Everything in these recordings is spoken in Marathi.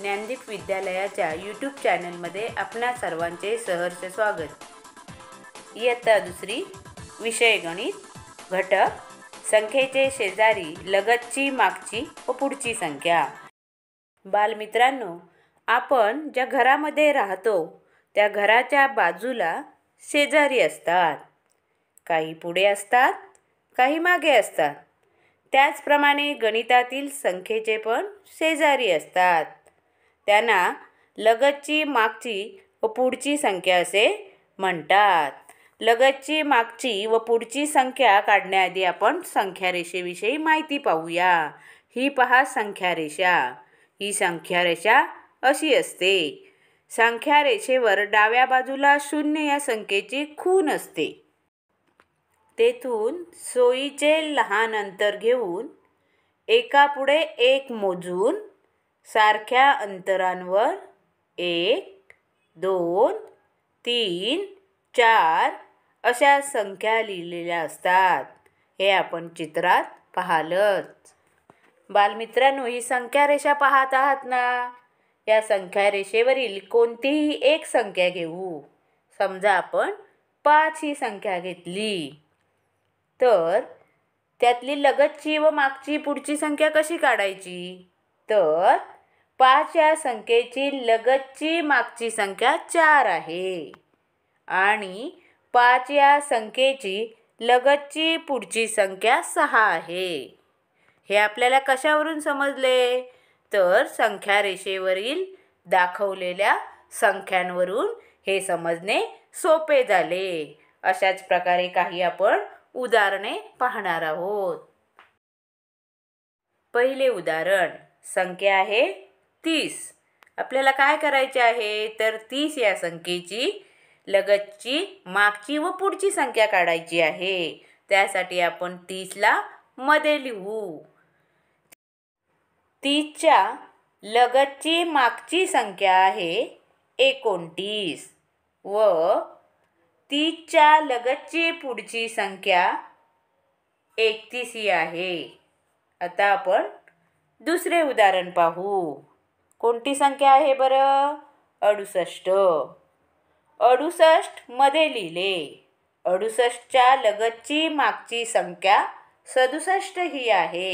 ज्ञानदीप विद्यालयाच्या यूट्यूब चॅनलमध्ये आपणा सर्वांचे सहर्ष स्वागत इयत्ता दुसरी विषय गणित घटक संख्येचे शेजारी लगतची मागची व पुढची संख्या बालमित्रांनो आपण ज्या घरामध्ये राहतो त्या घराच्या बाजूला शेजारी असतात काही पुढे असतात काही मागे असतात त्याचप्रमाणे गणितातील संख्येचे पण शेजारी असतात त्यांना लगतची मागची व पुढची संख्या असे म्हणतात लगतची मागची व पुढची संख्या काढण्याआधी आपण संख्यारेषेविषयी माहिती पाहूया ही पहा संख्यारेषा ही संख्यारेषा अशी असते संख्यारेषेवर डाव्या बाजूला शून्य या संख्येची खून असते तेथून सोयीचे लहान अंतर घेऊन एकापुढे एक मोजून सारख्या अंतरांवर एक दोन तीन चार अशा संख्या लिहिलेल्या असतात हे आपण चित्रात पाहालच बालमित्रांनो ही संख्या रेषा पाहत आहात ना या संख्या रेषेवरील कोणतीही एक संख्या घेऊ समजा आपण पाच ही संख्या घेतली तर त्यातली लगतची व मागची पुढची संख्या कशी काढायची तर पाच या संख्येची लगतची मागची संख्या चार आहे आणि पाच या संख्येची लगतची पुढची संख्या सहा आहे हे आपल्याला कशावरून समजले तर संख्या रेषेवरील दाखवलेल्या संख्यांवरून हे समजणे सोपे झाले अशाच प्रकारे काही आपण उदाहरणे पाहणार आहोत पहिले उदाहरण संख्या आहे तीस आपल्याला काय करायचे आहे तर तीस या संख्येची लगतची मागची व पुढची संख्या काढायची आहे त्यासाठी आपण तीसला मध्ये लिहू तीसच्या लगतची मागची संख्या आहे एकोणतीस व तीसच्या लगतची पुढची संख्या एकतीस ही आहे आता आपण दुसरे उदाहरण पाहू कोणती संख्या आहे बरं अडुसष्ट अडुसष्टमध्ये लिहिले अडुसष्टच्या लगतची मागची संख्या सदुसष्ट ही आहे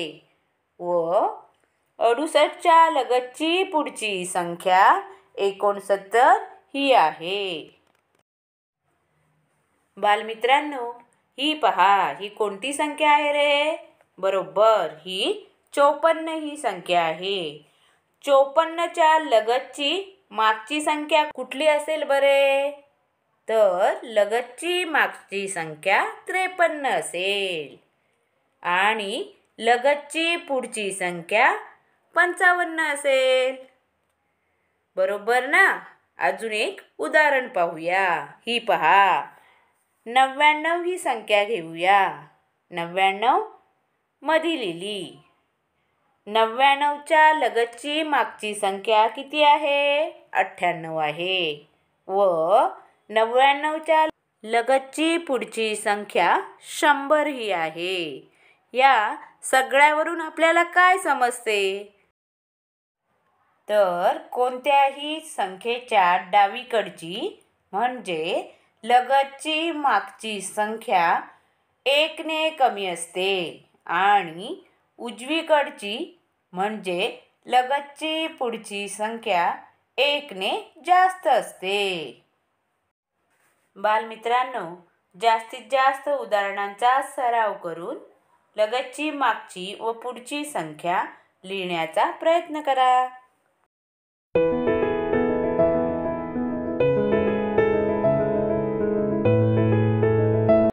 व अडुसष्टच्या लगतची पुढची संख्या एकोणसत्तर ही आहे बालमित्रांनो ही पहा ही कोणती संख्या आहे रे बरोबर ही चोपन्न ही संख्या आहे चोपन्नच्या लगतची मागची संख्या कुठली असेल बरे तर लगतची मागची संख्या त्रेपन्न असेल आणि लगतची पुढची संख्या पंचावन्न असेल बरोबर ना अजून एक उदाहरण पाहूया ही पहा नव्याण्णव ही संख्या घेऊया नव्याण्णव मधी लिहिली नव्याण्णवच्या लगतची मागची संख्या किती आहे अठ्ठ्याण्णव आहे व नव्याण्णवच्या लगतची पुढची संख्या शंभर ही आहे या सगळ्यावरून आपल्याला काय समजते तर कोणत्याही संख्येच्या डावीकडची म्हणजे लगतची मागची संख्या एकने कमी असते आणि उजवीकडची म्हणजे लगतची पुढची संख्या एकने जास्त असते बालमित्रांनो जास्तीत जास्त उदाहरणांचा सराव करून लगतची मागची व पुढची संख्या लिहिण्याचा प्रयत्न करा